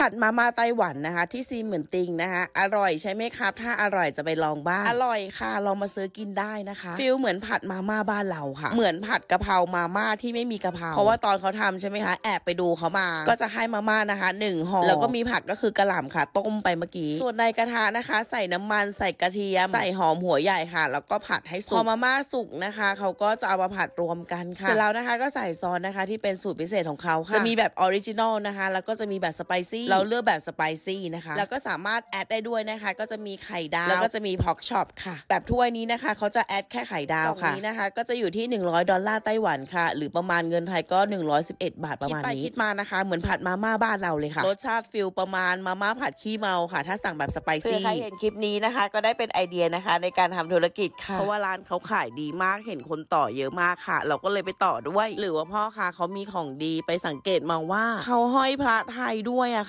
ผัดมามาไต้หวันนะคะที่ซีเหมือนติงนะคะอร่อยใช่ไหมครับ ถ้าอร่อยจะไปลองบ้างอร่อยค่ะลองมาซื้อกินได้นะคะฟิลเหมือนผัดมาม่าบ้านเราค่ะ เหมือนผัดกะเพรามาม่าที่ไม่มีกะเพราเพราะว่าตอนเขาทำใช่ไหมคะแอบไปดูเขามา ก็จะให้มาม่านะคะหนึ่งห่อแล้วก็มีผักก็คือกระหล่ำค่ะ ต้มไปเมื่อกี้ ส่วนในกระทะนะคะ ใส่น้ำมันใส่กระเทียมใส่หอม หัวใหญ่ค่ะ แล้วก็ผัดให้สุกพอมาม่าสุกนะคะเขาก็จะเอามาผัดรวมกันค่ะเสร็จแล้วนะคะก็ใส่ซอสนะคะที่เป็นสูตรพิเศษของเขาค่ะจะมีแบบออริจินอลนะคะแล้วก็จะมีแบบสไปซี่เราเลือกแบบสไปซี่นะคะ แล้วก็สามารถแอดได้ด้วยนะคะ ก็จะมีไข่ดาว แล้วก็จะมีพ็อกช็อปค่ะ แบบถ้วยนี้นะคะเขาจะแอดแค่ไข่ดาวค่ะนี้นะคะก็จะอยู่ที่100ดอลลาร์ไต้หวันค่ะ หรือประมาณเงินไทยก็ 111 บาทประมาณนี้คิดมานะคะเหมือนผัดมาม่าบ้านเราเลยค่ะ รสชาติฟิลประมาณมาม่าผัดขี้เมาค่ะ ถ้าสั่งแบบสไปซี่ใครเห็นคลิปนี้นะคะ ก็ได้เป็นไอเดียนะคะ ในการทำธุรกิจค่ะเพราะว่าร้านเขาขายดีมากเห็นคนต่อเยอะมากค่ะ เราก็เลยไปต่อด้วย หรือว่าพ่อค้าเขามีของดีไปสังเกตมาว่าเขาห้อยพระไทยด้วยอะค่ะ